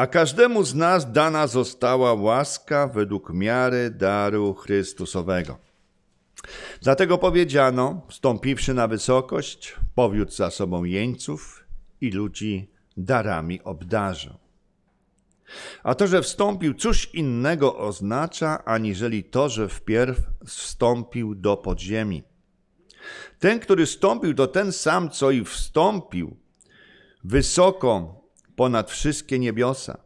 A każdemu z nas dana została łaska według miary daru Chrystusowego. Dlatego powiedziano, wstąpiwszy na wysokość, powiódł za sobą jeńców i ludzi darami obdarzył. A to, że wstąpił, cóż innego oznacza, aniżeli to, że wpierw wstąpił do podziemi. Ten, który wstąpił, to ten sam, co i wstąpił wysoko ponad wszystkie niebiosa,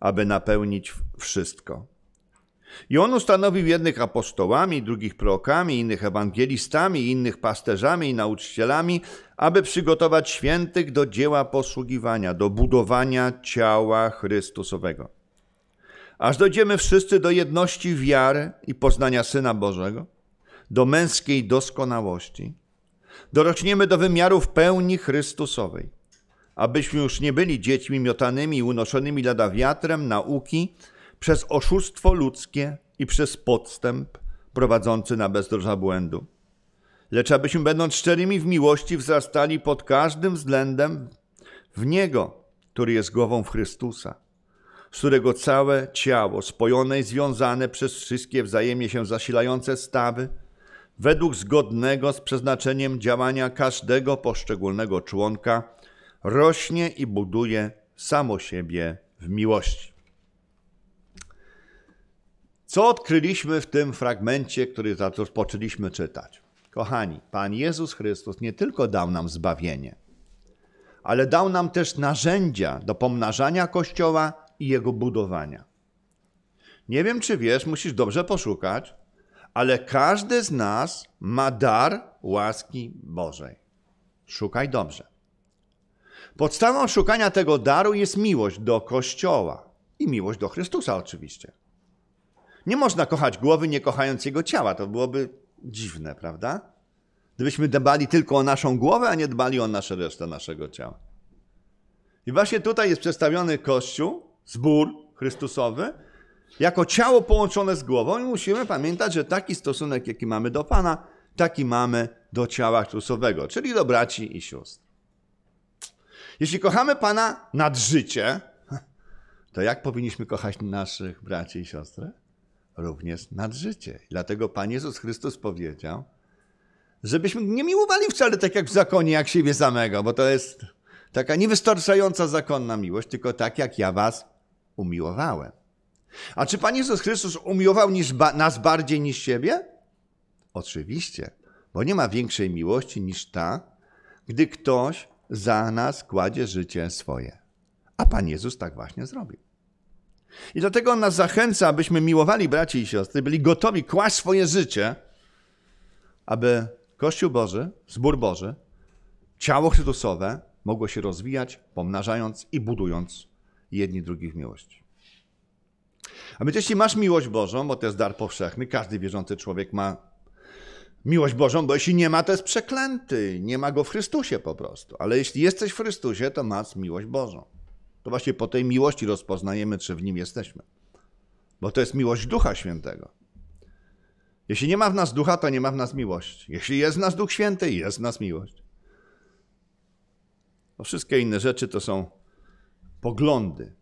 aby napełnić wszystko. I on ustanowił jednych apostołami, drugich prorokami, innych ewangelistami, innych pasterzami i nauczycielami, aby przygotować świętych do dzieła posługiwania, do budowania ciała Chrystusowego. Aż dojdziemy wszyscy do jedności wiary i poznania Syna Bożego, do męskiej doskonałości, dorośniemy do wymiarów pełni Chrystusowej abyśmy już nie byli dziećmi miotanymi i unoszonymi lada wiatrem nauki przez oszustwo ludzkie i przez podstęp prowadzący na bezdroża błędu. Lecz abyśmy będąc szczerymi w miłości wzrastali pod każdym względem w Niego, który jest głową w Chrystusa, z którego całe ciało spojone i związane przez wszystkie wzajemnie się zasilające stawy, według zgodnego z przeznaczeniem działania każdego poszczególnego członka, rośnie i buduje samo siebie w miłości. Co odkryliśmy w tym fragmencie, który rozpoczęliśmy czytać? Kochani, Pan Jezus Chrystus nie tylko dał nam zbawienie, ale dał nam też narzędzia do pomnażania Kościoła i jego budowania. Nie wiem, czy wiesz, musisz dobrze poszukać, ale każdy z nas ma dar łaski Bożej. Szukaj dobrze. Podstawą szukania tego daru jest miłość do Kościoła i miłość do Chrystusa oczywiście. Nie można kochać głowy, nie kochając jego ciała. To byłoby dziwne, prawda? Gdybyśmy dbali tylko o naszą głowę, a nie dbali o nasze resztę naszego ciała. I właśnie tutaj jest przedstawiony Kościół, zbór Chrystusowy, jako ciało połączone z głową, i musimy pamiętać, że taki stosunek, jaki mamy do Pana, taki mamy do ciała Chrystusowego, czyli do braci i sióstr. Jeśli kochamy Pana nad życie, to jak powinniśmy kochać naszych braci i siostry? Również nad życie. Dlatego Pan Jezus Chrystus powiedział, żebyśmy nie miłowali wcale tak jak w zakonie, jak siebie samego, bo to jest taka niewystarczająca zakonna miłość, tylko tak jak ja was umiłowałem. A czy Pan Jezus Chrystus umiłował niż ba nas bardziej niż siebie? Oczywiście, bo nie ma większej miłości niż ta, gdy ktoś za nas kładzie życie swoje. A Pan Jezus tak właśnie zrobił. I dlatego On nas zachęca, abyśmy miłowali braci i siostry, byli gotowi kłaść swoje życie, aby Kościół Boży, zbór Boży, ciało Chrystusowe mogło się rozwijać, pomnażając i budując jedni drugich miłości. A więc jeśli masz miłość Bożą, bo to jest dar powszechny, każdy wierzący człowiek ma miłość Bożą, bo jeśli nie ma, to jest przeklęty. Nie ma go w Chrystusie po prostu. Ale jeśli jesteś w Chrystusie, to masz miłość Bożą. To właśnie po tej miłości rozpoznajemy, czy w nim jesteśmy. Bo to jest miłość Ducha Świętego. Jeśli nie ma w nas ducha, to nie ma w nas miłości. Jeśli jest w nas Duch Święty, jest w nas miłość. Bo wszystkie inne rzeczy to są poglądy.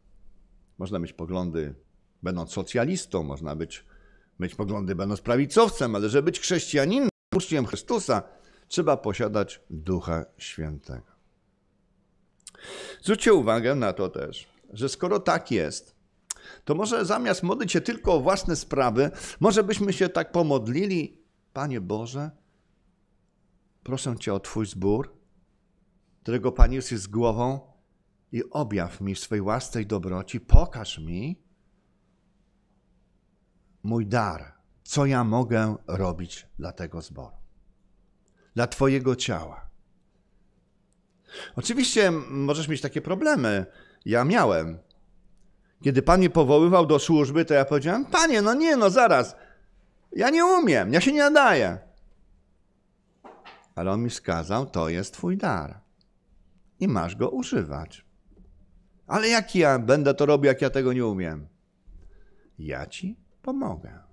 Można mieć poglądy będąc socjalistą, można być, mieć poglądy będąc prawicowcem, ale żeby być chrześcijaninem, uczniem Chrystusa, trzeba posiadać Ducha Świętego. Zwróćcie uwagę na to też, że skoro tak jest, to może zamiast modlić się tylko o własne sprawy, może byśmy się tak pomodlili, Panie Boże, proszę Cię o Twój zbór, którego Pan jest z głową i objaw mi w swej łasce i dobroci, pokaż mi mój dar, co ja mogę robić dla tego zboru, dla Twojego ciała. Oczywiście możesz mieć takie problemy. Ja miałem. Kiedy Pan mnie powoływał do służby, to ja powiedziałem: Panie, no nie, no zaraz. Ja nie umiem, ja się nie nadaję. Ale on mi wskazał: To jest Twój dar i masz go używać. Ale jak ja będę to robił, jak ja tego nie umiem? Ja ci pomogę.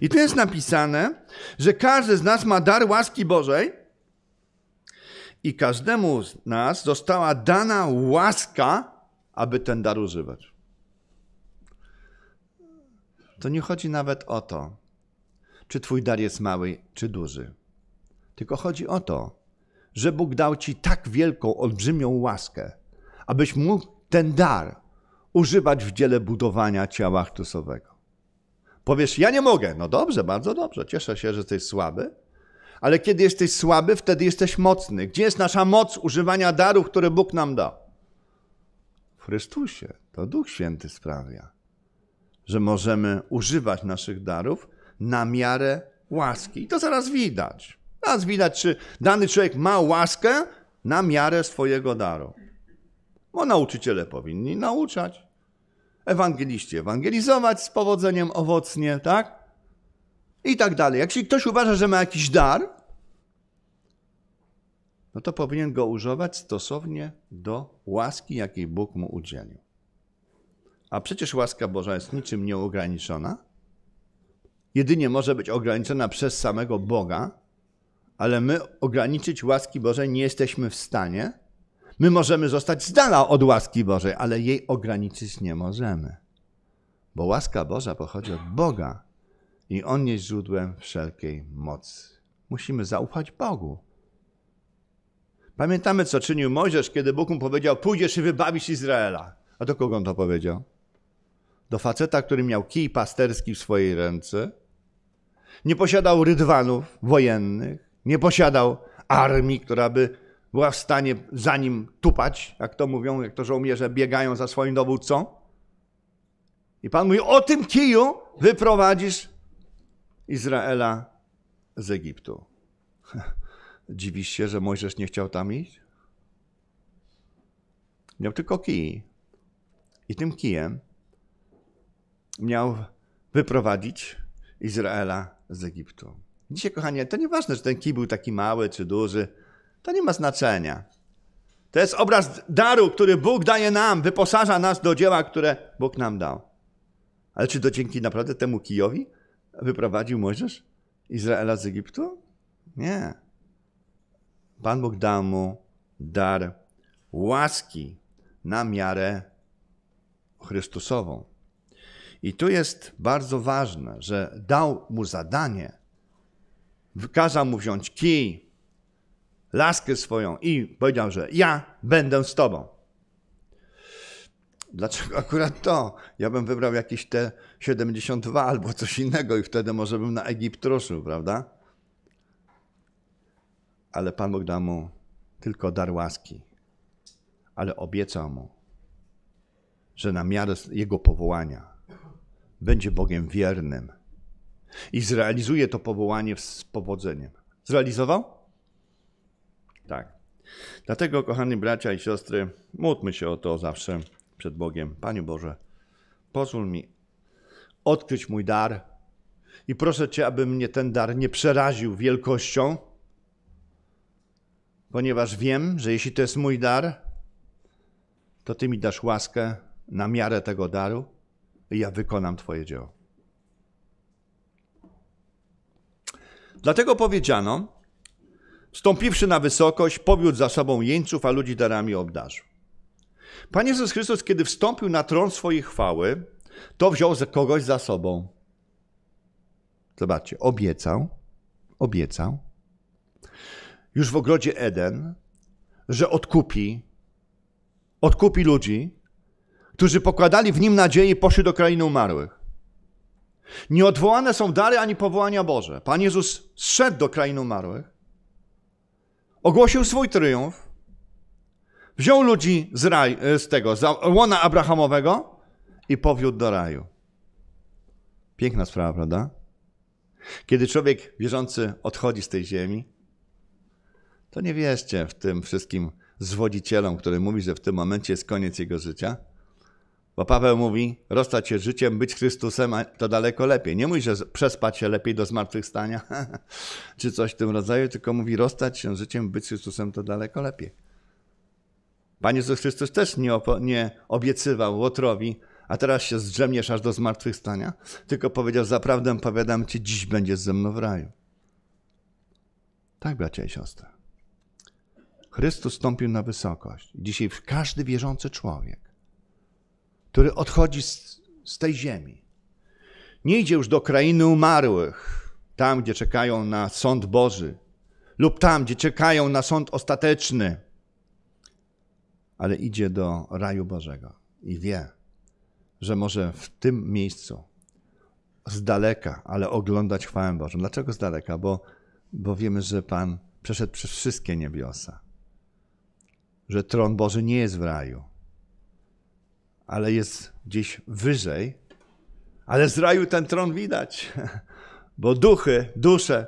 I tu jest napisane, że każdy z nas ma dar łaski Bożej i każdemu z nas została dana łaska, aby ten dar używać. To nie chodzi nawet o to, czy twój dar jest mały, czy duży. Tylko chodzi o to, że Bóg dał ci tak wielką, olbrzymią łaskę, abyś mógł ten dar używać w dziele budowania ciała Chrystusowego. Powiesz, ja nie mogę. No dobrze, bardzo dobrze. Cieszę się, że jesteś słaby. Ale kiedy jesteś słaby, wtedy jesteś mocny. Gdzie jest nasza moc używania darów, które Bóg nam dał? W Chrystusie. To Duch Święty sprawia, że możemy używać naszych darów na miarę łaski. I to zaraz widać. Zaraz widać, czy dany człowiek ma łaskę na miarę swojego daru. Bo nauczyciele powinni nauczać ewangeliści ewangelizować z powodzeniem owocnie, tak? I tak dalej. Jeśli ktoś uważa, że ma jakiś dar, no to powinien go używać stosownie do łaski, jakiej Bóg mu udzielił. A przecież łaska Boża jest niczym nieograniczona. Jedynie może być ograniczona przez samego Boga, ale my ograniczyć łaski Bożej nie jesteśmy w stanie, My możemy zostać z dala od łaski Bożej, ale jej ograniczyć nie możemy. Bo łaska Boża pochodzi od Boga i On jest źródłem wszelkiej mocy. Musimy zaufać Bogu. Pamiętamy, co czynił Mojżesz, kiedy Bóg mu powiedział: Pójdziesz i wybawisz Izraela. A do kogo on to powiedział? Do faceta, który miał kij pasterski w swojej ręce, nie posiadał rydwanów wojennych, nie posiadał armii, która by była w stanie za nim tupać, jak to mówią, jak to żołnierze biegają za swoim dowódcą. I Pan mówi, o tym kiju wyprowadzisz Izraela z Egiptu. Dziwisz się, że Mojżesz nie chciał tam iść? Miał tylko kij. I tym kijem miał wyprowadzić Izraela z Egiptu. Dzisiaj, kochanie, to nieważne, czy ten kij był taki mały czy duży to nie ma znaczenia. To jest obraz daru, który Bóg daje nam, wyposaża nas do dzieła, które Bóg nam dał. Ale czy to dzięki naprawdę temu kijowi wyprowadził Mojżesz Izraela z Egiptu? Nie. Pan Bóg dał mu dar łaski na miarę Chrystusową. I tu jest bardzo ważne, że dał mu zadanie, wykazał mu wziąć kij, laskę swoją i powiedział, że ja będę z tobą. Dlaczego akurat to? Ja bym wybrał jakieś te 72 albo coś innego i wtedy może bym na Egipt ruszył, prawda? Ale Pan Bóg dał mu tylko dar łaski, ale obiecał mu, że na miarę jego powołania będzie Bogiem wiernym i zrealizuje to powołanie z powodzeniem. Zrealizował? Tak. Dlatego, kochani bracia i siostry, módlmy się o to zawsze przed Bogiem. Panie Boże, pozwól mi odkryć mój dar i proszę Cię, aby mnie ten dar nie przeraził wielkością, ponieważ wiem, że jeśli to jest mój dar, to Ty mi dasz łaskę na miarę tego daru i ja wykonam Twoje dzieło. Dlatego powiedziano, Wstąpiwszy na wysokość, powiódł za sobą jeńców, a ludzi darami obdarzył. Pan Jezus Chrystus, kiedy wstąpił na tron swojej chwały, to wziął kogoś za sobą. Zobaczcie, obiecał, obiecał, już w ogrodzie Eden, że odkupi, odkupi ludzi, którzy pokładali w nim nadzieję i poszli do krainy umarłych. Nieodwołane są dary ani powołania Boże. Pan Jezus zszedł do krainy umarłych, ogłosił swój triumf, wziął ludzi z, raj, e, z tego, z łona Abrahamowego i powiódł do raju. Piękna sprawa, prawda? Kiedy człowiek wierzący odchodzi z tej ziemi, to nie wierzcie w tym wszystkim zwodzicielom, który mówi, że w tym momencie jest koniec jego życia – bo Paweł mówi, rozstać się życiem, być Chrystusem, to daleko lepiej. Nie mówi, że przespać się lepiej do zmartwychwstania, czy coś w tym rodzaju, tylko mówi, rozstać się życiem, być Chrystusem, to daleko lepiej. Pan Jezus Chrystus też nie, nie obiecywał Łotrowi, a teraz się zdrzemniesz aż do zmartwychwstania, tylko powiedział, zaprawdę powiadam ci, dziś będziesz ze mną w raju. Tak, bracia i siostry. Chrystus stąpił na wysokość. Dzisiaj każdy wierzący człowiek który odchodzi z, z tej ziemi. Nie idzie już do krainy umarłych, tam gdzie czekają na sąd Boży, lub tam gdzie czekają na sąd ostateczny, ale idzie do raju Bożego i wie, że może w tym miejscu z daleka, ale oglądać chwałę Bożą. Dlaczego z daleka? Bo, bo wiemy, że Pan przeszedł przez wszystkie niebiosa, że tron Boży nie jest w raju, ale jest gdzieś wyżej. Ale z raju ten tron widać, bo duchy, dusze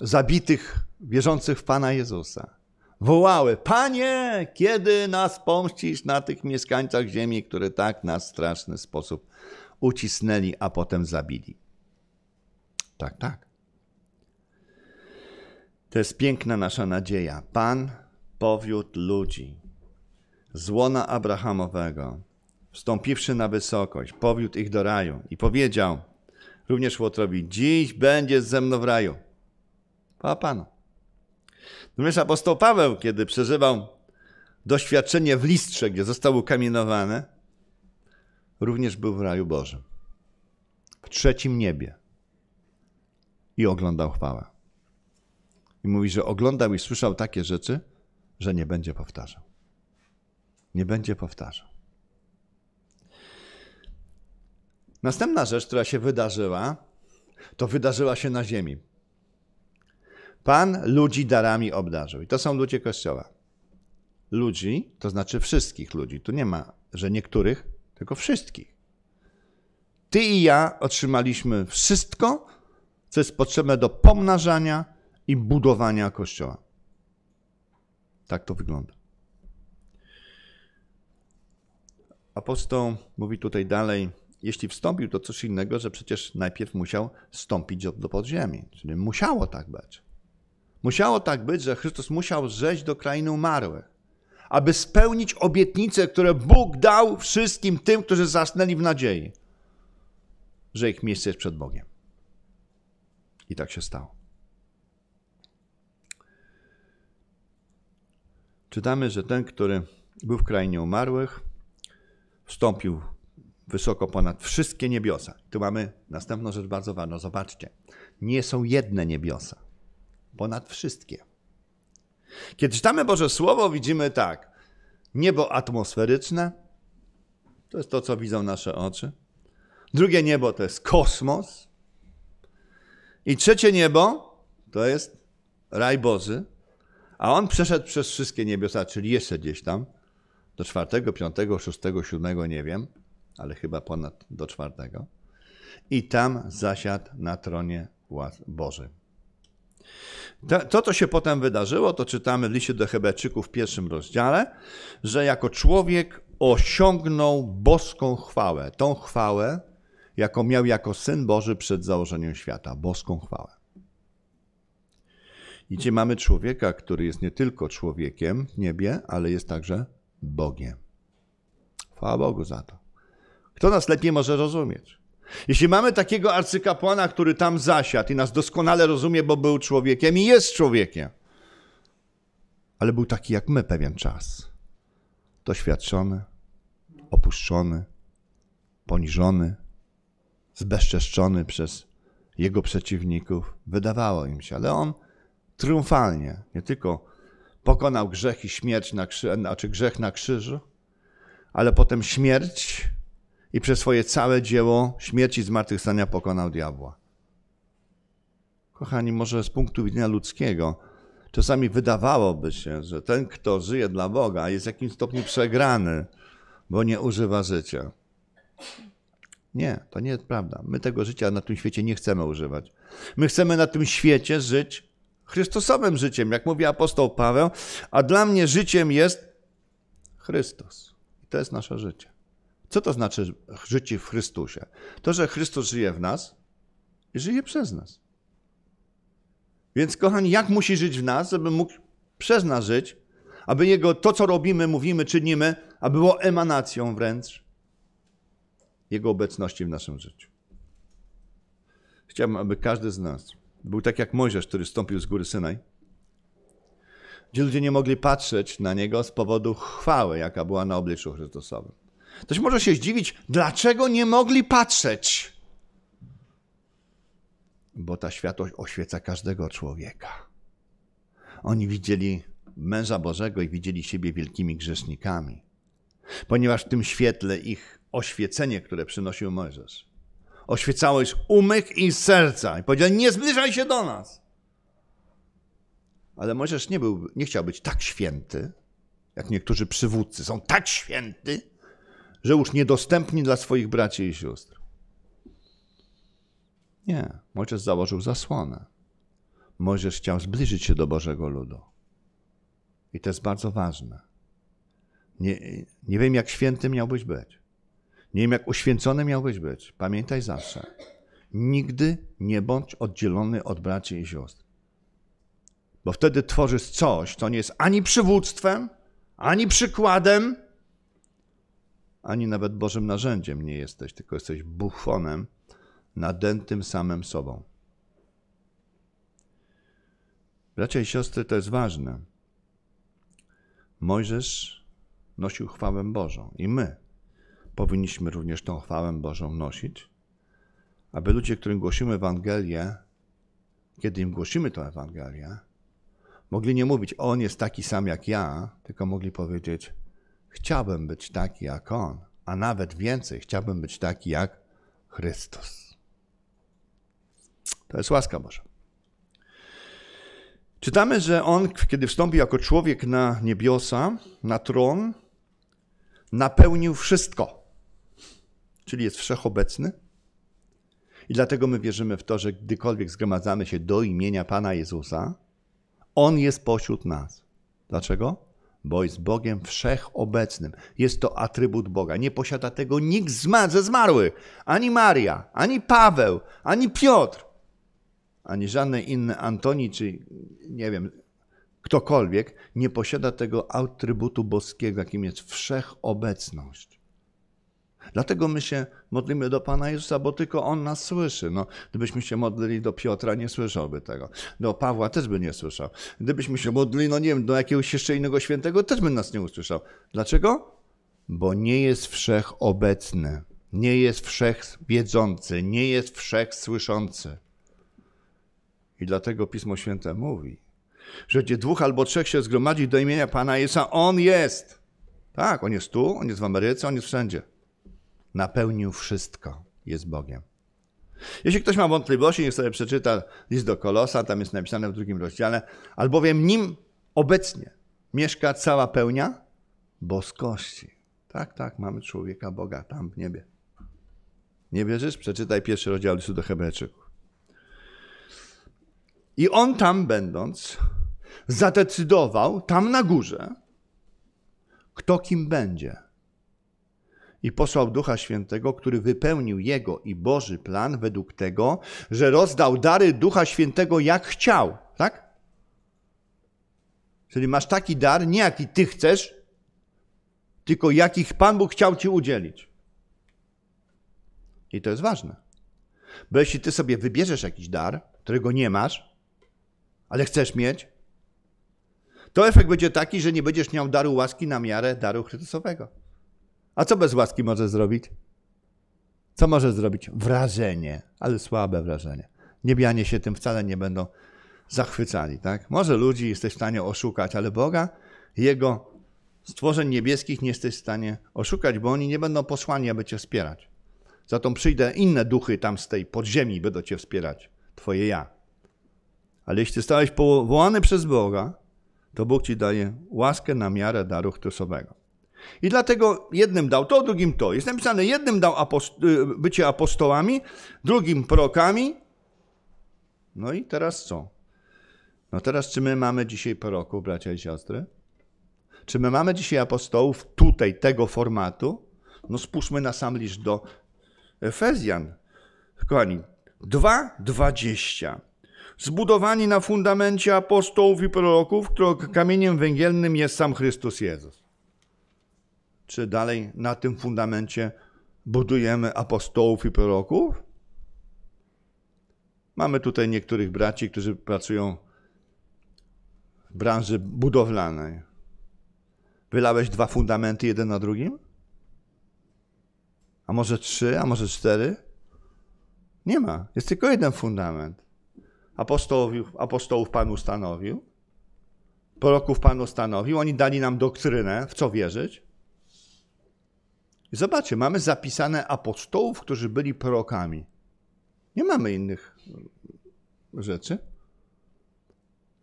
zabitych, wierzących w Pana Jezusa wołały: Panie, kiedy nas pomścisz na tych mieszkańcach ziemi, które tak nas w straszny sposób ucisnęli, a potem zabili? Tak, tak. To jest piękna nasza nadzieja. Pan powiódł ludzi z łona Abrahamowego wstąpiwszy na wysokość, powiódł ich do raju i powiedział również Łotrowi, dziś będziesz ze mną w raju. Chwała Panu. Również apostoł Paweł, kiedy przeżywał doświadczenie w Listrze, gdzie został ukamienowany, również był w raju Bożym, w trzecim niebie i oglądał chwałę. I mówi, że oglądał i słyszał takie rzeczy, że nie będzie powtarzał. Nie będzie powtarzał. Następna rzecz, która się wydarzyła, to wydarzyła się na ziemi. Pan ludzi darami obdarzył. I to są ludzie Kościoła. Ludzi, to znaczy wszystkich ludzi. Tu nie ma, że niektórych, tylko wszystkich. Ty i ja otrzymaliśmy wszystko, co jest potrzebne do pomnażania i budowania Kościoła. Tak to wygląda. Apostoł mówi tutaj dalej, jeśli wstąpił, to coś innego, że przecież najpierw musiał wstąpić do podziemi. Czyli musiało tak być. Musiało tak być, że Chrystus musiał rzeźć do krainy umarłych, aby spełnić obietnice, które Bóg dał wszystkim tym, którzy zasnęli w nadziei, że ich miejsce jest przed Bogiem. I tak się stało. Czytamy, że ten, który był w krainie umarłych, wstąpił wysoko ponad wszystkie niebiosa. Tu mamy następną rzecz bardzo ważną. Zobaczcie. Nie są jedne niebiosa. Ponad wszystkie. Kiedy czytamy Boże Słowo, widzimy tak. Niebo atmosferyczne. To jest to, co widzą nasze oczy. Drugie niebo to jest kosmos. I trzecie niebo to jest raj Boży. A on przeszedł przez wszystkie niebiosa, czyli jeszcze gdzieś tam. Do czwartego, piątego, szóstego, siódmego, nie wiem ale chyba ponad do czwartego. I tam zasiadł na tronie władz Boży. To, co się potem wydarzyło, to czytamy w liście do Hebeczyków w pierwszym rozdziale, że jako człowiek osiągnął boską chwałę. Tą chwałę, jaką miał jako Syn Boży przed założeniem świata. Boską chwałę. I gdzie mamy człowieka, który jest nie tylko człowiekiem w niebie, ale jest także Bogiem. Chwała Bogu za to. Kto nas lepiej może rozumieć? Jeśli mamy takiego arcykapłana, który tam zasiadł i nas doskonale rozumie, bo był człowiekiem i jest człowiekiem, ale był taki jak my pewien czas, doświadczony, opuszczony, poniżony, zbezczeszczony przez jego przeciwników, wydawało im się, ale on triumfalnie nie tylko pokonał grzech i śmierć na krzyżu, znaczy grzech na krzyżu, ale potem śmierć i przez swoje całe dzieło śmierci zmartwychwstania pokonał diabła. Kochani, może z punktu widzenia ludzkiego, czasami wydawałoby się, że ten, kto żyje dla Boga, jest w jakimś stopniu przegrany, bo nie używa życia. Nie, to nie jest prawda. My tego życia na tym świecie nie chcemy używać. My chcemy na tym świecie żyć Chrystusowym życiem, jak mówi apostoł Paweł, a dla mnie życiem jest Chrystus. I to jest nasze życie. Co to znaczy życie w Chrystusie? To, że Chrystus żyje w nas i żyje przez nas. Więc kochani, jak musi żyć w nas, żeby mógł przez nas żyć, aby Jego to, co robimy, mówimy, czynimy, aby było emanacją wręcz Jego obecności w naszym życiu. Chciałbym, aby każdy z nas był tak jak Mojżesz, który stąpił z góry Synaj, gdzie ludzie nie mogli patrzeć na Niego z powodu chwały, jaka była na obliczu Chrystusowym. Ktoś może się zdziwić, dlaczego nie mogli patrzeć. Bo ta światłość oświeca każdego człowieka. Oni widzieli męża Bożego i widzieli siebie wielkimi grzesznikami, ponieważ w tym świetle ich oświecenie, które przynosił Mojżesz, oświecało ich umych i serca. I powiedział: Nie zbliżaj się do nas. Ale Mojżesz nie, był, nie chciał być tak święty, jak niektórzy przywódcy są tak święty, że już niedostępni dla swoich braci i sióstr. Nie, Mojżesz założył zasłonę. Mojżesz chciał zbliżyć się do Bożego ludu. I to jest bardzo ważne. Nie, nie wiem, jak święty miałbyś być. Nie wiem, jak uświęcony miałbyś być. Pamiętaj zawsze. Nigdy nie bądź oddzielony od braci i sióstr. Bo wtedy tworzysz coś, co nie jest ani przywództwem, ani przykładem, ani nawet Bożym narzędziem nie jesteś, tylko jesteś bufonem nadętym samym sobą. Bracia i siostry, to jest ważne. Mojżesz nosił chwałę Bożą i my powinniśmy również tą chwałę Bożą nosić, aby ludzie, którym głosimy Ewangelię, kiedy im głosimy tę Ewangelię, mogli nie mówić, on jest taki sam jak ja, tylko mogli powiedzieć, Chciałbym być taki jak On, a nawet więcej, chciałbym być taki jak Chrystus. To jest łaska Boża. Czytamy, że On, kiedy wstąpił jako człowiek na niebiosa, na tron, napełnił wszystko. Czyli jest wszechobecny. I dlatego my wierzymy w to, że gdykolwiek zgromadzamy się do imienia Pana Jezusa, On jest pośród nas. Dlaczego? bo jest Bogiem wszechobecnym. Jest to atrybut Boga. Nie posiada tego nikt ze zmarłych. Ani Maria, ani Paweł, ani Piotr, ani żadny inny Antoni, czy nie wiem, ktokolwiek nie posiada tego atrybutu boskiego, jakim jest wszechobecność. Dlatego my się modlimy do Pana Jezusa, bo tylko On nas słyszy. No, gdybyśmy się modlili do Piotra, nie słyszałby tego. Do Pawła też by nie słyszał. Gdybyśmy się modlili, no nie wiem, do jakiegoś jeszcze innego świętego, też by nas nie usłyszał. Dlaczego? Bo nie jest wszechobecny, nie jest wszechwiedzący, nie jest wszechsłyszący. I dlatego Pismo Święte mówi, że gdzie dwóch albo trzech się zgromadzi do imienia Pana Jezusa, On jest. Tak, On jest tu, On jest w Ameryce, On jest wszędzie napełnił wszystko, jest Bogiem. Jeśli ktoś ma wątpliwości, niech sobie przeczyta list do Kolosa, tam jest napisane w drugim rozdziale, albowiem nim obecnie mieszka cała pełnia boskości. Tak, tak, mamy człowieka Boga tam w niebie. Nie wierzysz? Przeczytaj pierwszy rozdział listu do Hebrajczyków. I on tam będąc, zadecydował tam na górze, kto kim będzie i posłał Ducha Świętego, który wypełnił jego i Boży plan według tego, że rozdał dary Ducha Świętego jak chciał, tak? Czyli masz taki dar, nie jaki ty chcesz, tylko jakich Pan Bóg chciał ci udzielić. I to jest ważne. Bo jeśli ty sobie wybierzesz jakiś dar, którego nie masz, ale chcesz mieć, to efekt będzie taki, że nie będziesz miał daru łaski na miarę daru Chrystusowego. A co bez łaski może zrobić? Co może zrobić? Wrażenie, ale słabe wrażenie. Niebianie się tym wcale nie będą zachwycali. Tak? Może ludzi jesteś w stanie oszukać, ale Boga, Jego stworzeń niebieskich nie jesteś w stanie oszukać, bo oni nie będą posłani, aby Cię wspierać. Za to przyjdę inne duchy tam z tej podziemi, będą Cię wspierać, Twoje ja. Ale jeśli stałeś powołany przez Boga, to Bóg Ci daje łaskę na miarę daru Chrystusowego. I dlatego jednym dał to, drugim to. Jest napisane, jednym dał apost y, bycie apostołami, drugim prorokami. No i teraz co? No teraz czy my mamy dzisiaj proroków, bracia i siostry? Czy my mamy dzisiaj apostołów tutaj tego formatu? No spójrzmy na sam list do Efezjan. Kochani, 2.20. Zbudowani na fundamencie apostołów i proroków, którego kamieniem węgielnym jest sam Chrystus Jezus. Czy dalej na tym fundamencie budujemy apostołów i proroków? Mamy tutaj niektórych braci, którzy pracują w branży budowlanej. Wylałeś dwa fundamenty jeden na drugim? A może trzy, a może cztery? Nie ma. Jest tylko jeden fundament. Apostołów, apostołów Pan ustanowił, proroków Pan ustanowił, oni dali nam doktrynę, w co wierzyć. I zobaczcie, mamy zapisane apostołów, którzy byli prorokami. Nie mamy innych mm, rzeczy.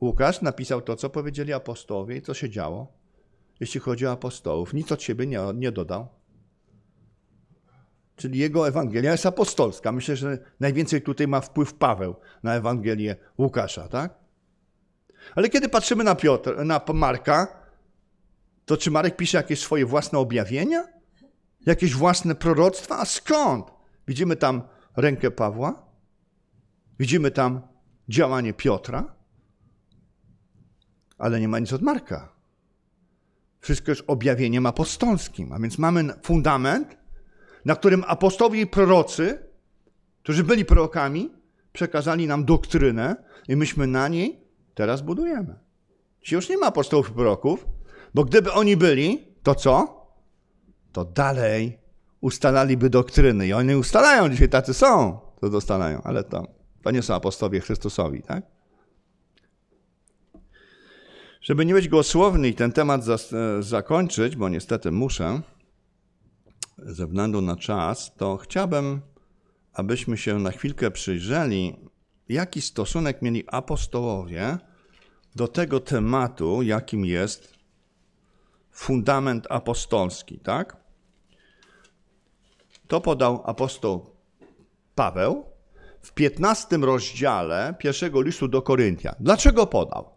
Łukasz napisał to, co powiedzieli apostołowie i co się działo, jeśli chodzi o apostołów. Nic od siebie nie, nie dodał. Czyli jego Ewangelia jest apostolska. Myślę, że najwięcej tutaj ma wpływ Paweł na Ewangelię Łukasza, tak? Ale kiedy patrzymy na Piotr, na Marka, to czy Marek pisze jakieś swoje własne objawienia? Jakieś własne proroctwa? A skąd? Widzimy tam rękę Pawła, widzimy tam działanie Piotra, ale nie ma nic od Marka. Wszystko jest objawieniem apostolskim, a więc mamy fundament, na którym apostowie i prorocy, którzy byli prorokami, przekazali nam doktrynę i myśmy na niej teraz budujemy. Ci już nie ma apostołów i proroków, bo gdyby oni byli, to co? to dalej ustalaliby doktryny. I oni ustalają, dzisiaj tacy są, to dostalają, ale to, to nie są apostowie Chrystusowi, tak? Żeby nie być głosłowny i ten temat e, zakończyć, bo niestety muszę, ze względu na czas, to chciałbym, abyśmy się na chwilkę przyjrzeli, jaki stosunek mieli apostołowie do tego tematu, jakim jest fundament apostolski, tak? To podał apostoł Paweł w 15 rozdziale pierwszego listu do Koryntia. Dlaczego podał?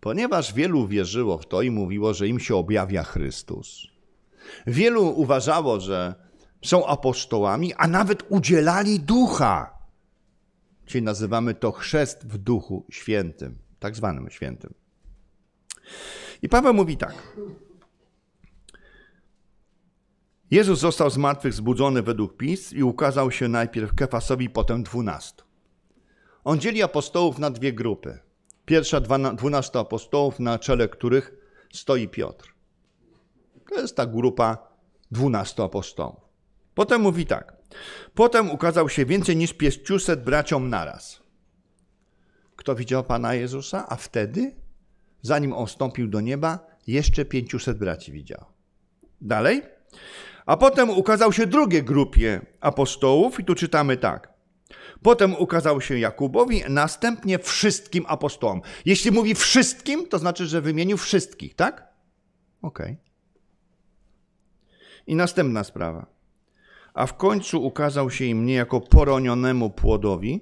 Ponieważ wielu wierzyło w to i mówiło, że im się objawia Chrystus. Wielu uważało, że są apostołami, a nawet udzielali ducha. Czyli nazywamy to chrzest w duchu świętym, tak zwanym świętym. I Paweł mówi tak. Jezus został z martwych zbudzony według PiS i ukazał się najpierw Kefasowi, potem dwunastu. On dzieli apostołów na dwie grupy. Pierwsza dwunastu apostołów, na czele których stoi Piotr. To jest ta grupa dwunastu apostołów. Potem mówi tak. Potem ukazał się więcej niż pięciuset braciom naraz. Kto widział Pana Jezusa? A wtedy, zanim on wstąpił do nieba, jeszcze pięciuset braci widział. Dalej. A potem ukazał się drugiej grupie apostołów, i tu czytamy tak. Potem ukazał się Jakubowi, następnie wszystkim apostołom. Jeśli mówi wszystkim, to znaczy, że wymienił wszystkich, tak? Okej. Okay. I następna sprawa. A w końcu ukazał się i mnie jako poronionemu płodowi.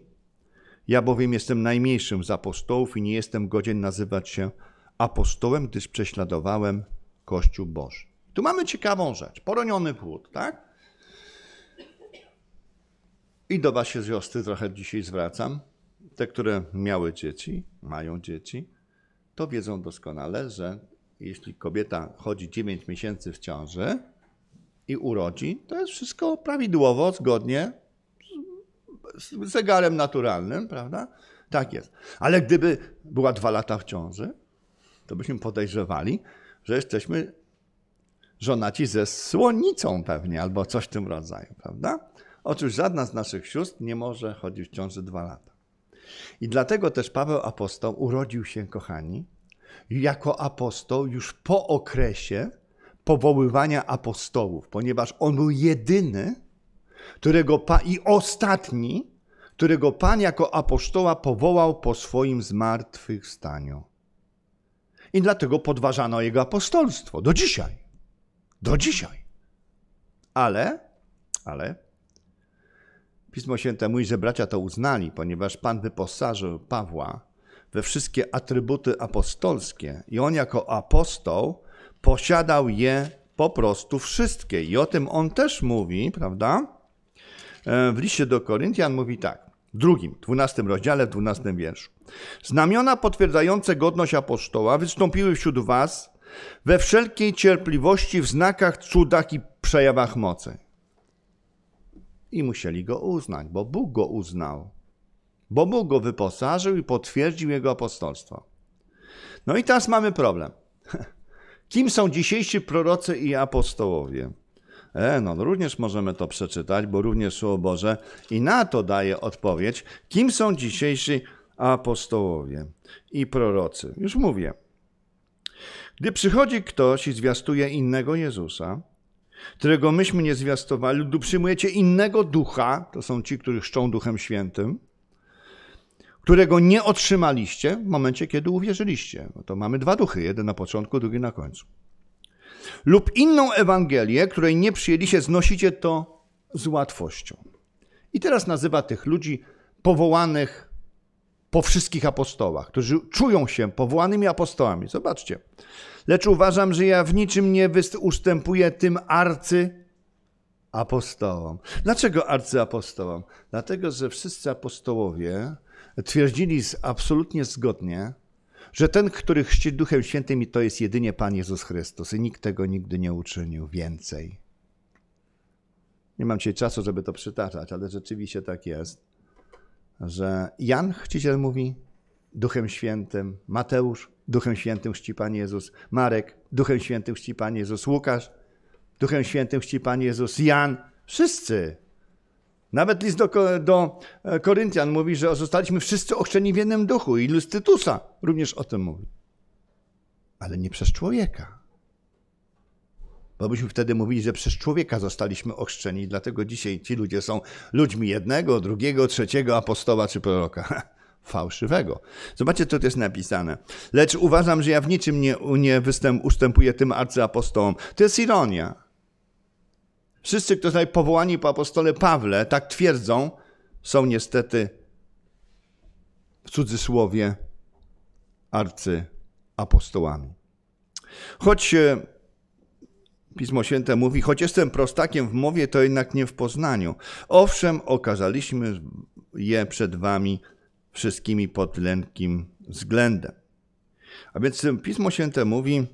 Ja bowiem jestem najmniejszym z apostołów i nie jestem godzien nazywać się apostołem, gdyż prześladowałem Kościół Boży. Tu mamy ciekawą rzecz. Poroniony płód, tak? I do was się z wiosny trochę dzisiaj zwracam. Te, które miały dzieci, mają dzieci, to wiedzą doskonale, że jeśli kobieta chodzi 9 miesięcy w ciąży i urodzi, to jest wszystko prawidłowo, zgodnie z zegarem naturalnym, prawda? Tak jest. Ale gdyby była dwa lata w ciąży, to byśmy podejrzewali, że jesteśmy żonaci ze słonicą pewnie, albo coś w tym rodzaju, prawda? Otóż żadna z naszych sióstr nie może chodzić w ciąży dwa lata. I dlatego też Paweł apostoł urodził się, kochani, jako apostoł już po okresie powoływania apostołów, ponieważ on był jedyny, którego pa, i ostatni, którego Pan jako apostoła powołał po swoim zmartwychwstaniu. I dlatego podważano jego apostolstwo do dzisiaj. Do dzisiaj. Ale, ale Pismo Święte mówi, że bracia to uznali, ponieważ Pan wyposażył Pawła we wszystkie atrybuty apostolskie i on jako apostoł posiadał je po prostu wszystkie. I o tym on też mówi, prawda? E, w liście do Koryntian mówi tak, w drugim, dwunastym rozdziale, w dwunastym wierszu. Znamiona potwierdzające godność apostoła wystąpiły wśród was we wszelkiej cierpliwości, w znakach, cudach i przejawach mocy. I musieli go uznać, bo Bóg go uznał, bo Bóg go wyposażył i potwierdził jego apostolstwo. No i teraz mamy problem. Kim są dzisiejsi prorocy i apostołowie? E, no, również możemy to przeczytać, bo również Słowo Boże i na to daje odpowiedź, kim są dzisiejsi apostołowie i prorocy. Już mówię. Gdy przychodzi ktoś i zwiastuje innego Jezusa, którego myśmy nie zwiastowali, lub przyjmujecie innego ducha, to są ci, którzy chrzczą Duchem Świętym, którego nie otrzymaliście w momencie, kiedy uwierzyliście. No to mamy dwa duchy, jeden na początku, drugi na końcu. Lub inną Ewangelię, której nie przyjęliście, znosicie to z łatwością. I teraz nazywa tych ludzi powołanych po wszystkich apostołach, którzy czują się powołanymi apostołami. Zobaczcie. Lecz uważam, że ja w niczym nie ustępuję tym arcy apostołom. Dlaczego arcyapostołom? Dlatego, że wszyscy apostołowie twierdzili absolutnie zgodnie, że ten, który chrzci Duchem Świętym, i to jest jedynie Pan Jezus Chrystus, i nikt tego nigdy nie uczynił więcej. Nie mam dzisiaj czasu, żeby to przytaczać, ale rzeczywiście tak jest że Jan chciciel mówi Duchem Świętym, Mateusz Duchem Świętym chrzci Pan Jezus, Marek Duchem Świętym chrzci Pan Jezus, Łukasz Duchem Świętym chrzci Pan Jezus, Jan, wszyscy. Nawet list do, do e, Koryntian mówi, że zostaliśmy wszyscy ochrzczeni w jednym duchu i list również o tym mówi. Ale nie przez człowieka bo byśmy wtedy mówili, że przez człowieka zostaliśmy ochrzczeni, dlatego dzisiaj ci ludzie są ludźmi jednego, drugiego, trzeciego apostoła czy proroka fałszywego. Zobaczcie, co tu jest napisane. Lecz uważam, że ja w niczym nie, nie występ, ustępuję tym arcyapostołom. To jest ironia. Wszyscy, którzy są powołani po apostole Pawle, tak twierdzą, są niestety w cudzysłowie arcyapostołami. Choć e, Pismo Święte mówi, choć jestem prostakiem w mowie, to jednak nie w poznaniu. Owszem, okazaliśmy je przed wami wszystkimi pod lękim względem. A więc Pismo Święte mówi,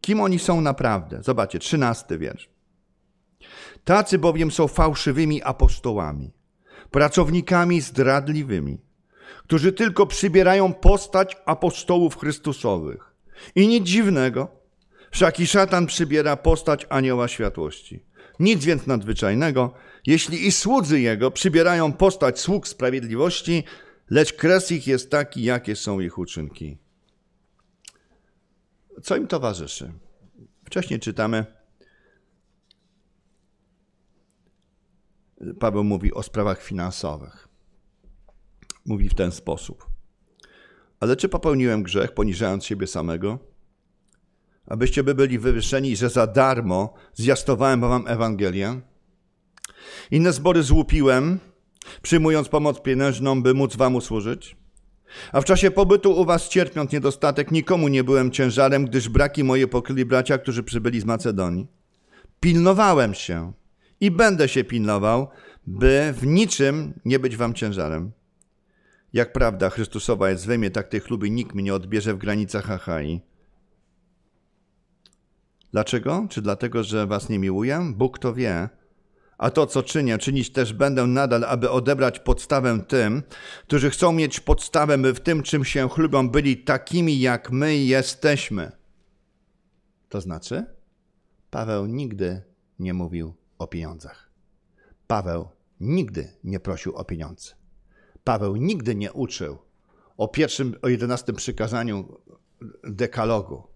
kim oni są naprawdę. Zobaczcie, trzynasty wiersz. Tacy bowiem są fałszywymi apostołami, pracownikami zdradliwymi, którzy tylko przybierają postać apostołów Chrystusowych. I nic dziwnego, Wszaki szatan przybiera postać anioła światłości. Nic więc nadzwyczajnego, jeśli i słudzy jego przybierają postać sług sprawiedliwości, lecz kres ich jest taki, jakie są ich uczynki. Co im towarzyszy? Wcześniej czytamy, Paweł mówi o sprawach finansowych. Mówi w ten sposób. Ale czy popełniłem grzech, poniżając siebie samego? abyście by byli wywyższeni, że za darmo zjastowałem wam Ewangelię. Inne zbory złupiłem, przyjmując pomoc pieniężną, by móc wam usłużyć. A w czasie pobytu u was cierpiąc niedostatek, nikomu nie byłem ciężarem, gdyż braki moje pokryli bracia, którzy przybyli z Macedonii. Pilnowałem się i będę się pilnował, by w niczym nie być wam ciężarem. Jak prawda Chrystusowa jest we tak mnie, tak tej chluby nikt mi nie odbierze w granicach Achai. Dlaczego? Czy dlatego, że was nie miłuję? Bóg to wie. A to, co czynię, czynić też będę nadal, aby odebrać podstawę tym, którzy chcą mieć podstawę, by w tym, czym się chlubią, byli takimi, jak my jesteśmy. To znaczy, Paweł nigdy nie mówił o pieniądzach. Paweł nigdy nie prosił o pieniądze. Paweł nigdy nie uczył o pierwszym, o jedenastym przykazaniu dekalogu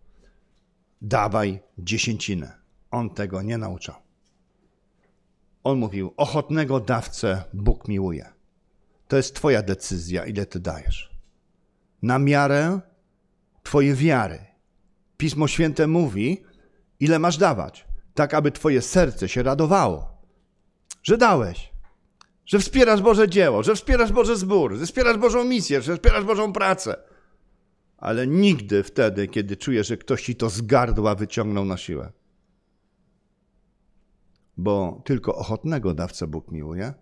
dawaj dziesięcinę. On tego nie nauczał. On mówił, ochotnego dawcę Bóg miłuje. To jest Twoja decyzja, ile Ty dajesz. Na miarę Twojej wiary. Pismo Święte mówi, ile masz dawać, tak aby Twoje serce się radowało, że dałeś, że wspierasz Boże dzieło, że wspierasz Boże zbór, że wspierasz Bożą misję, że wspierasz Bożą pracę ale nigdy wtedy, kiedy czuje, że ktoś ci to z gardła wyciągnął na siłę. Bo tylko ochotnego dawcę Bóg miłuje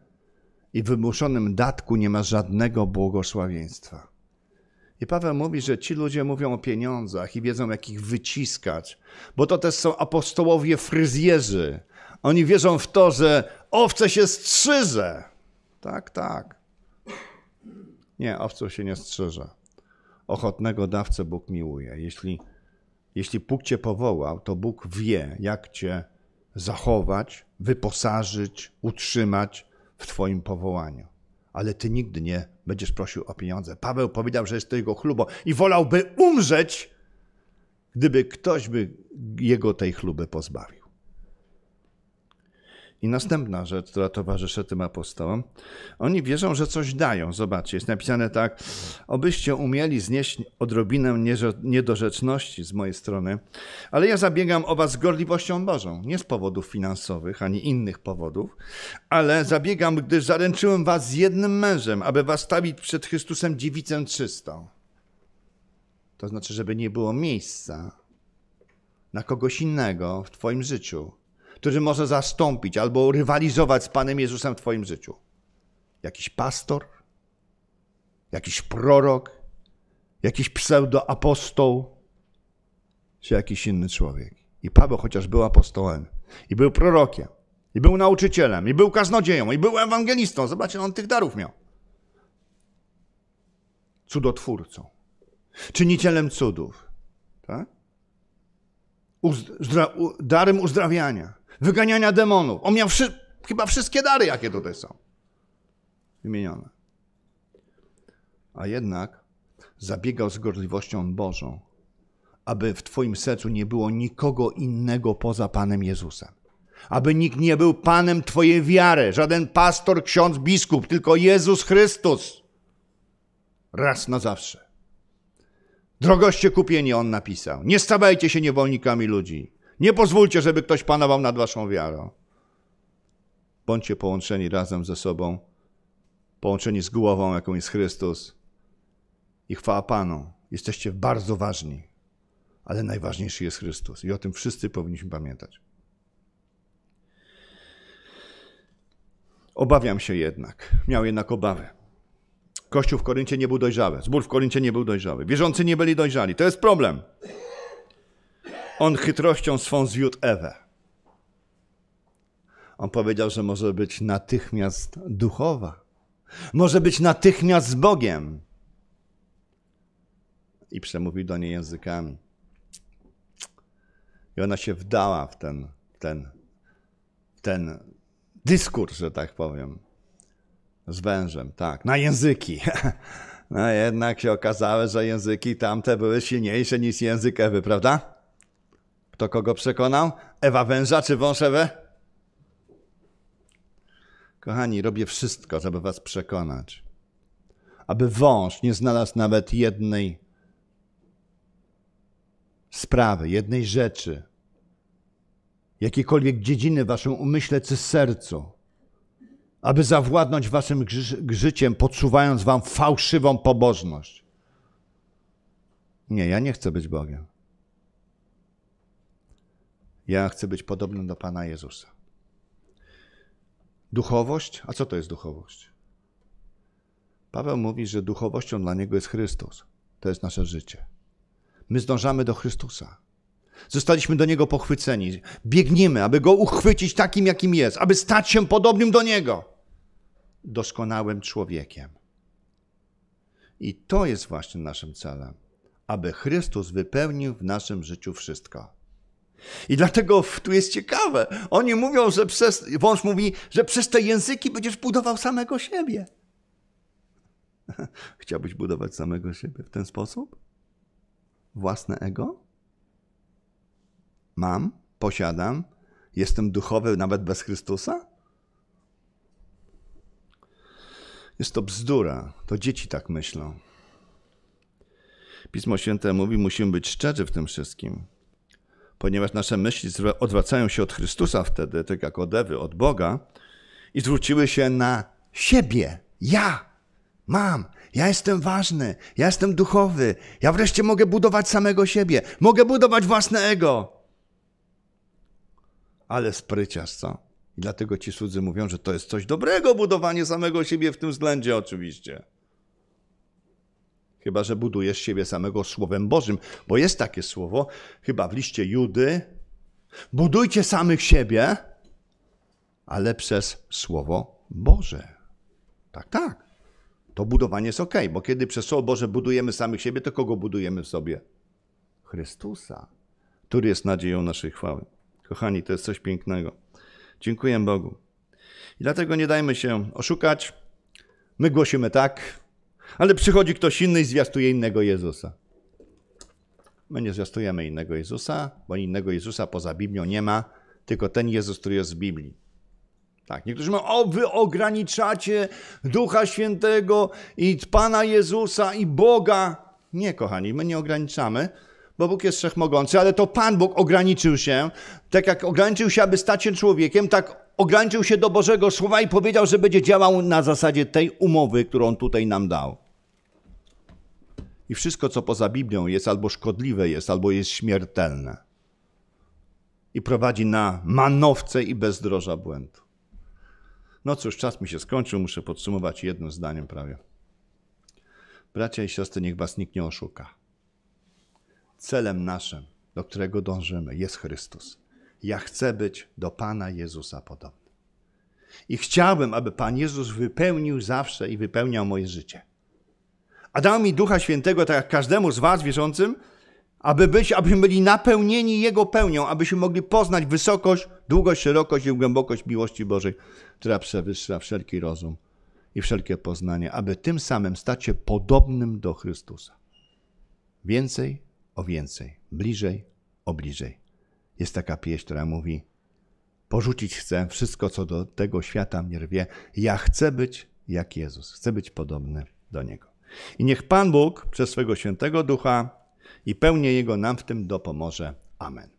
i w wymuszonym datku nie ma żadnego błogosławieństwa. I Paweł mówi, że ci ludzie mówią o pieniądzach i wiedzą, jak ich wyciskać, bo to też są apostołowie fryzjerzy. Oni wierzą w to, że owce się strzyże. Tak, tak. Nie, owców się nie strzyże ochotnego dawcę Bóg miłuje. Jeśli, jeśli Bóg Cię powołał, to Bóg wie, jak Cię zachować, wyposażyć, utrzymać w Twoim powołaniu. Ale Ty nigdy nie będziesz prosił o pieniądze. Paweł powiedział, że jest to jego chlubo i wolałby umrzeć, gdyby ktoś by jego tej chluby pozbawił. I następna rzecz, która towarzyszy tym apostołom, oni wierzą, że coś dają. Zobaczcie, jest napisane tak: Obyście umieli znieść odrobinę niedorzeczności z mojej strony, ale ja zabiegam o Was z gorliwością Bożą, nie z powodów finansowych ani innych powodów, ale zabiegam, gdyż zaręczyłem Was z jednym mężem, aby Was stawić przed Chrystusem dziewicę czystą. To znaczy, żeby nie było miejsca na kogoś innego w Twoim życiu który może zastąpić albo rywalizować z Panem Jezusem w Twoim życiu? Jakiś pastor? Jakiś prorok? Jakiś pseudoapostoł? Czy jakiś inny człowiek? I Paweł chociaż był apostołem, i był prorokiem, i był nauczycielem, i był kaznodzieją, i był ewangelistą. Zobaczcie, on tych darów miał. Cudotwórcą, czynicielem cudów, tak? Uzdra darem uzdrawiania wyganiania demonów. On miał wszy chyba wszystkie dary, jakie tutaj są wymienione. A jednak zabiegał z gorliwością Bożą, aby w Twoim sercu nie było nikogo innego poza Panem Jezusem. Aby nikt nie był Panem Twojej wiary, żaden pastor, ksiądz, biskup, tylko Jezus Chrystus. Raz na zawsze. Drogoście kupieni, on napisał. Nie stawajcie się niewolnikami ludzi. Nie pozwólcie, żeby ktoś panował nad waszą wiarą. Bądźcie połączeni razem ze sobą, połączeni z głową, jaką jest Chrystus. I chwała Panu. Jesteście bardzo ważni, ale najważniejszy jest Chrystus. I o tym wszyscy powinniśmy pamiętać. Obawiam się jednak, miał jednak obawy. Kościół w Koryncie nie był dojrzały, zbór w Koryncie nie był dojrzały, wierzący nie byli dojrzali. To jest problem on chytrością swą zwiódł Ewę. On powiedział, że może być natychmiast duchowa, może być natychmiast z Bogiem. I przemówił do niej językami. I ona się wdała w ten, ten, ten dyskurs, że tak powiem, z wężem, tak, na języki. No jednak się okazało, że języki tamte były silniejsze niż język Ewy, prawda? Kto kogo przekonał? Ewa węża czy wąż Ewę? Kochani, robię wszystko, żeby was przekonać. Aby wąż nie znalazł nawet jednej sprawy, jednej rzeczy, jakiejkolwiek dziedziny w waszym umyśle czy sercu, aby zawładnąć waszym życiem, podsuwając wam fałszywą pobożność. Nie, ja nie chcę być Bogiem. Ja chcę być podobny do Pana Jezusa. Duchowość, a co to jest duchowość? Paweł mówi, że duchowością dla niego jest Chrystus. To jest nasze życie. My zdążamy do Chrystusa. Zostaliśmy do niego pochwyceni. Biegniemy, aby go uchwycić takim, jakim jest, aby stać się podobnym do niego, doskonałym człowiekiem. I to jest właśnie naszym celem, aby Chrystus wypełnił w naszym życiu wszystko. I dlatego tu jest ciekawe. Oni mówią, że przez, wąż mówi, że przez te języki będziesz budował samego siebie. Chciałbyś budować samego siebie w ten sposób? Własne ego? Mam, posiadam, jestem duchowy nawet bez Chrystusa? Jest to bzdura. To dzieci tak myślą. Pismo Święte mówi, musimy być szczerzy w tym wszystkim ponieważ nasze myśli odwracają się od Chrystusa wtedy, tak jak od Ewy, od Boga, i zwróciły się na siebie. Ja mam, ja jestem ważny, ja jestem duchowy, ja wreszcie mogę budować samego siebie, mogę budować własne ego. Ale spryciarz, co? I dlatego ci słudzy mówią, że to jest coś dobrego, budowanie samego siebie w tym względzie oczywiście. Chyba, że budujesz siebie samego Słowem Bożym, bo jest takie słowo, chyba w liście Judy. Budujcie samych siebie, ale przez Słowo Boże. Tak, tak. To budowanie jest ok, bo kiedy przez Słowo Boże budujemy samych siebie, to kogo budujemy w sobie? Chrystusa, który jest nadzieją naszej chwały. Kochani, to jest coś pięknego. Dziękuję Bogu. I dlatego nie dajmy się oszukać. My głosimy tak, ale przychodzi ktoś inny i zwiastuje innego Jezusa. My nie zwiastujemy innego Jezusa, bo innego Jezusa poza Biblią nie ma, tylko ten Jezus, który jest w Biblii. Tak, niektórzy mówią, o wy ograniczacie Ducha Świętego i Pana Jezusa i Boga. Nie, kochani, my nie ograniczamy, bo Bóg jest wszechmogący, ale to Pan Bóg ograniczył się, tak jak ograniczył się, aby stać się człowiekiem, tak ograniczył się do Bożego Słowa i powiedział, że będzie działał na zasadzie tej umowy, którą tutaj nam dał. I wszystko, co poza Biblią, jest albo szkodliwe, jest, albo jest śmiertelne. I prowadzi na manowce i bezdroża błędu. No cóż, czas mi się skończył, muszę podsumować jednym zdaniem prawie. Bracia i siostry, niech was nikt nie oszuka. Celem naszym, do którego dążymy, jest Chrystus. Ja chcę być do Pana Jezusa podobny. I chciałbym, aby Pan Jezus wypełnił zawsze i wypełniał moje życie. A dał mi Ducha Świętego, tak jak każdemu z was wierzącym, aby być, abyśmy byli napełnieni Jego pełnią, abyśmy mogli poznać wysokość, długość, szerokość i głębokość miłości Bożej, która przewyższa wszelki rozum i wszelkie poznanie, aby tym samym stać się podobnym do Chrystusa. Więcej o więcej, bliżej o bliżej. Jest taka pieśń, która mówi: Porzucić chcę wszystko, co do tego świata mnie rwie. Ja chcę być jak Jezus, chcę być podobny do Niego. I niech Pan Bóg przez swego świętego ducha i pełnię Jego nam w tym dopomoże. Amen.